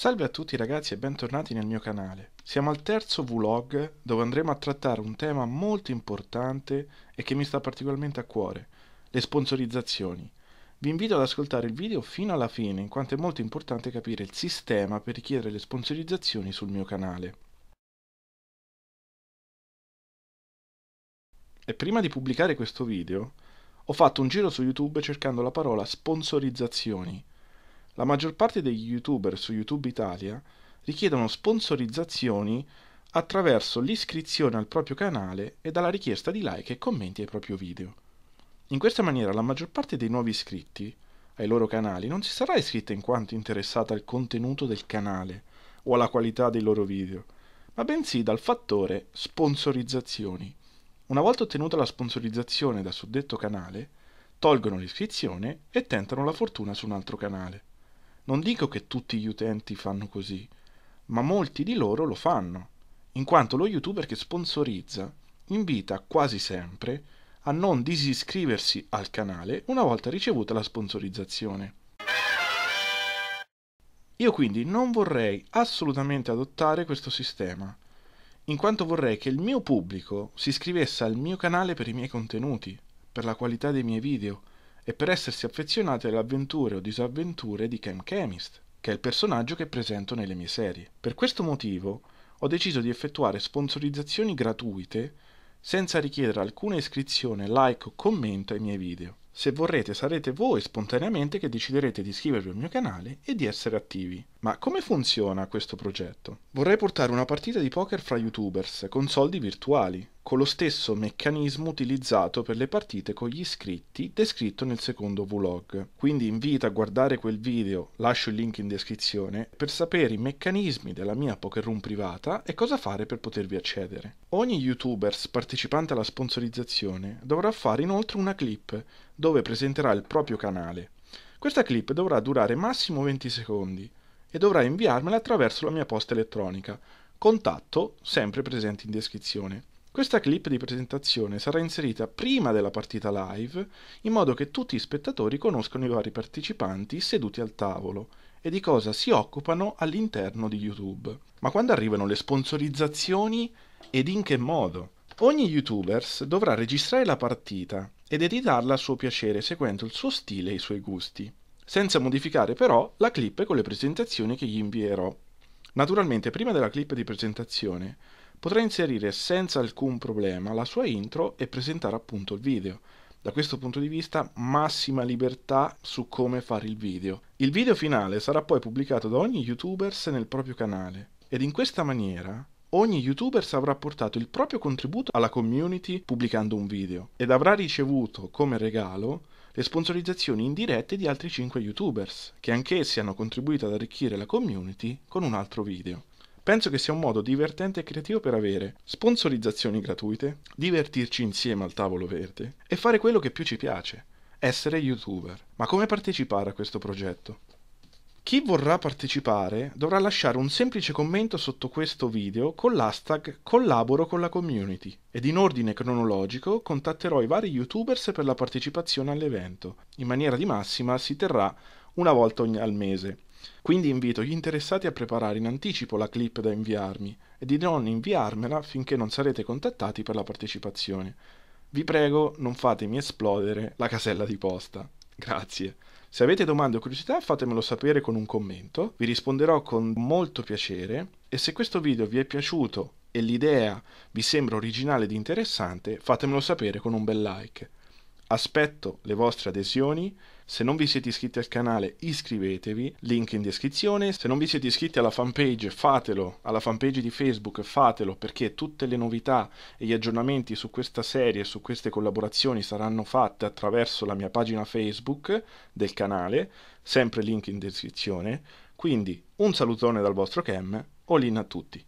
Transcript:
Salve a tutti ragazzi e bentornati nel mio canale. Siamo al terzo vlog dove andremo a trattare un tema molto importante e che mi sta particolarmente a cuore, le sponsorizzazioni. Vi invito ad ascoltare il video fino alla fine in quanto è molto importante capire il sistema per richiedere le sponsorizzazioni sul mio canale. E prima di pubblicare questo video ho fatto un giro su YouTube cercando la parola sponsorizzazioni la maggior parte degli youtuber su YouTube Italia richiedono sponsorizzazioni attraverso l'iscrizione al proprio canale e dalla richiesta di like e commenti ai propri video. In questa maniera la maggior parte dei nuovi iscritti ai loro canali non si sarà iscritta in quanto interessata al contenuto del canale o alla qualità dei loro video, ma bensì dal fattore sponsorizzazioni. Una volta ottenuta la sponsorizzazione da suddetto canale, tolgono l'iscrizione e tentano la fortuna su un altro canale. Non dico che tutti gli utenti fanno così, ma molti di loro lo fanno, in quanto lo youtuber che sponsorizza invita quasi sempre a non disiscriversi al canale una volta ricevuta la sponsorizzazione. Io quindi non vorrei assolutamente adottare questo sistema, in quanto vorrei che il mio pubblico si iscrivesse al mio canale per i miei contenuti, per la qualità dei miei video, e per essersi affezionati alle avventure o disavventure di Chem Chemist, che è il personaggio che presento nelle mie serie. Per questo motivo ho deciso di effettuare sponsorizzazioni gratuite senza richiedere alcuna iscrizione, like o commento ai miei video. Se vorrete sarete voi spontaneamente che deciderete di iscrivervi al mio canale e di essere attivi. Ma come funziona questo progetto? Vorrei portare una partita di poker fra youtubers con soldi virtuali, con lo stesso meccanismo utilizzato per le partite con gli iscritti descritto nel secondo vlog. Quindi invito a guardare quel video, lascio il link in descrizione, per sapere i meccanismi della mia poker room privata e cosa fare per potervi accedere. Ogni youtubers partecipante alla sponsorizzazione dovrà fare inoltre una clip dove presenterà il proprio canale. Questa clip dovrà durare massimo 20 secondi e dovrà inviarmela attraverso la mia posta elettronica. Contatto sempre presente in descrizione. Questa clip di presentazione sarà inserita prima della partita live in modo che tutti gli spettatori conoscono i vari partecipanti seduti al tavolo e di cosa si occupano all'interno di YouTube. Ma quando arrivano le sponsorizzazioni ed in che modo? Ogni youtuber dovrà registrare la partita ed editarla a suo piacere seguendo il suo stile e i suoi gusti, senza modificare però la clip con le presentazioni che gli invierò. Naturalmente prima della clip di presentazione potrà inserire senza alcun problema la sua intro e presentare appunto il video. Da questo punto di vista massima libertà su come fare il video. Il video finale sarà poi pubblicato da ogni youtuber nel proprio canale ed in questa maniera Ogni youtuber avrà portato il proprio contributo alla community pubblicando un video ed avrà ricevuto come regalo le sponsorizzazioni indirette di altri 5 youtubers, che anch'essi hanno contribuito ad arricchire la community con un altro video. Penso che sia un modo divertente e creativo per avere sponsorizzazioni gratuite, divertirci insieme al tavolo verde e fare quello che più ci piace, essere youtuber. Ma come partecipare a questo progetto? Chi vorrà partecipare dovrà lasciare un semplice commento sotto questo video con l'hashtag collaboro con la community ed in ordine cronologico contatterò i vari youtubers per la partecipazione all'evento. In maniera di massima si terrà una volta al mese. Quindi invito gli interessati a preparare in anticipo la clip da inviarmi e di non inviarmela finché non sarete contattati per la partecipazione. Vi prego non fatemi esplodere la casella di posta. Grazie. Se avete domande o curiosità fatemelo sapere con un commento, vi risponderò con molto piacere e se questo video vi è piaciuto e l'idea vi sembra originale ed interessante fatemelo sapere con un bel like. Aspetto le vostre adesioni. Se non vi siete iscritti al canale iscrivetevi, link in descrizione. Se non vi siete iscritti alla fanpage fatelo, alla fanpage di Facebook fatelo perché tutte le novità e gli aggiornamenti su questa serie e su queste collaborazioni saranno fatte attraverso la mia pagina Facebook del canale, sempre link in descrizione. Quindi un salutone dal vostro Cam, all in a tutti.